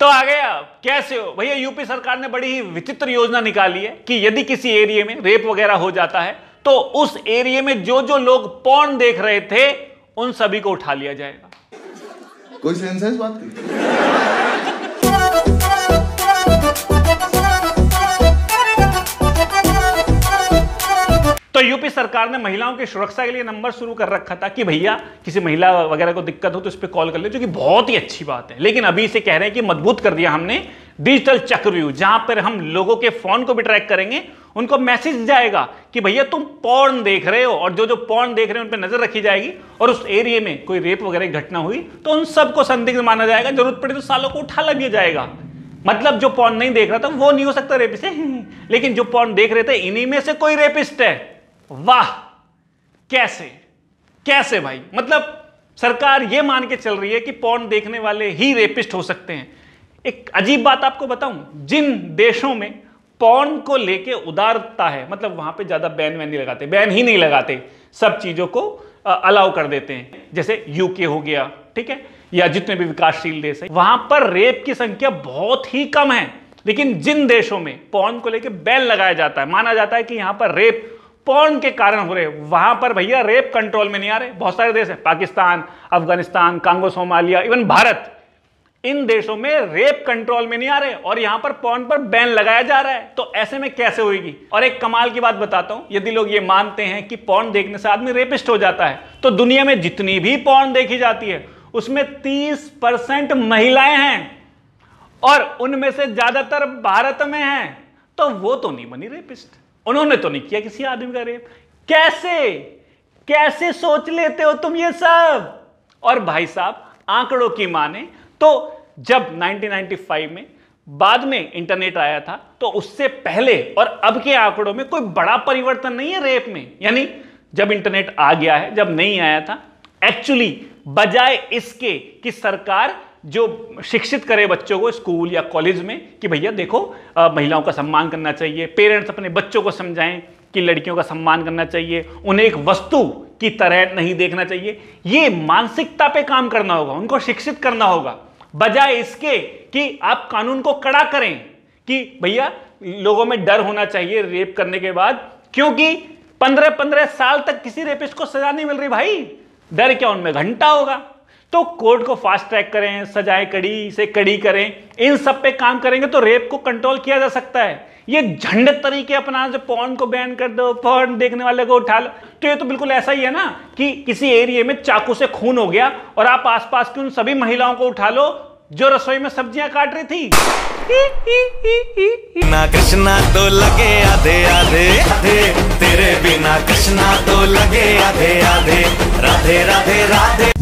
तो आ गया कैसे हो भैया यूपी सरकार ने बड़ी ही विचित्र योजना निकाली है कि यदि किसी एरिया में रेप वगैरह हो जाता है तो उस एरिया में जो जो लोग पौन देख रहे थे उन सभी को उठा लिया जाएगा कोई सेंस है इस बात की यूपी सरकार ने महिलाओं की सुरक्षा के लिए नंबर शुरू कर रखा था कि भैया किसी महिला वगैरह को दिक्कत हो तो इस पर कॉल कर ले जो कि बहुत ही अच्छी बात है लेकिन अभी इसे कह रहे हैं कि मजबूत कर दिया हमने डिजिटल चक्रव्यू जहां पर हम लोगों के फोन को भी ट्रैक करेंगे उनको मैसेज जाएगा कि भैया तुम पौन देख रहे हो और जो जो पौन देख रहे हो उन पर नजर रखी जाएगी और उस एरिया में कोई रेप वगैरह की घटना हुई तो उन सबको संदिग्ध माना जाएगा जरूरत पड़े तो सालों को उठा लिया जाएगा मतलब जो पौन नहीं देख रहा था वो नहीं हो सकता रेपिस्ट लेकिन जो पौन देख रहे थे इन्हीं में से कोई रेपिस्ट है वाह कैसे कैसे भाई मतलब सरकार यह मान के चल रही है कि पौन देखने वाले ही रेपिस्ट हो सकते हैं एक अजीब बात आपको बताऊं जिन देशों में पौन को लेके उदारता है मतलब वहां पे ज्यादा बैन वैन नहीं लगाते बैन ही नहीं लगाते सब चीजों को अलाउ कर देते हैं जैसे यूके हो गया ठीक है या जितने भी विकासशील देश है वहां पर रेप की संख्या बहुत ही कम है लेकिन जिन देशों में पौन को लेकर बैन लगाया जाता है माना जाता है कि यहां पर रेप पॉर्न के कारण हो रहे वहां पर भैया रेप कंट्रोल में नहीं आ रहे बहुत सारे देश हैं Pakistan Afghanistan Congo Somalia even Bharat इन देशों में रेप कंट्रोल में नहीं आ रहे और यहां पर पॉर्न पर बैन लगाया जा रहा है तो ऐसे में कैसे होगी और एक कमाल की बात बताता हूं यदि लोग ये मानते हैं कि पॉर्न देखने से आदमी रेपिस्ट हो जाता है तो दुनिया में जितनी भी पॉर्न देखी जाती है उसमें तीस परसेंट महिलाएं हैं और उनमें से ज्यादातर भारत में हैं तो वो तो नहीं बनी रेपिस्ट उन्होंने तो नहीं किया किसी आदमी का रेप कैसे कैसे सोच लेते हो तुम ये सब और भाई साहब आंकड़ों की माने तो जब 1995 में बाद में इंटरनेट आया था तो उससे पहले और अब के आंकड़ों में कोई बड़ा परिवर्तन नहीं है रेप में यानी जब इंटरनेट आ गया है जब नहीं आया था एक्चुअली बजाय इसके कि सरकार जो शिक्षित करे बच्चों को स्कूल या कॉलेज में कि भैया देखो महिलाओं का सम्मान करना चाहिए पेरेंट्स अपने बच्चों को समझाएं कि लड़कियों का सम्मान करना चाहिए उन्हें एक वस्तु की तरह नहीं देखना चाहिए ये मानसिकता पे काम करना होगा उनको शिक्षित करना होगा बजाय इसके कि आप कानून को कड़ा करें कि भैया लोगों में डर होना चाहिए रेप करने के बाद क्योंकि पंद्रह पंद्रह साल तक किसी रेपिस्ट को सजा नहीं मिल रही भाई डर क्या उनमें घंटा होगा तो कोर्ट को फास्ट ट्रैक करें सजाए कड़ी से कड़ी करें इन सब पे काम करेंगे तो रेप को कंट्रोल किया जा सकता है ये झंड तरीके अपना जो पॉन को बैन कर दो पॉन देखने वाले को उठा लो तो ये तो बिल्कुल ऐसा ही है ना कि किसी एरिया में चाकू से खून हो गया और आप आसपास की उन सभी महिलाओं को उठा लो जो रसोई में सब्जियां काट रही थी ना कृष्णा तो लगे आधे आधे आधे तेरे बिना कृष्णा तो लगे आधे आधे राधे राधे राधे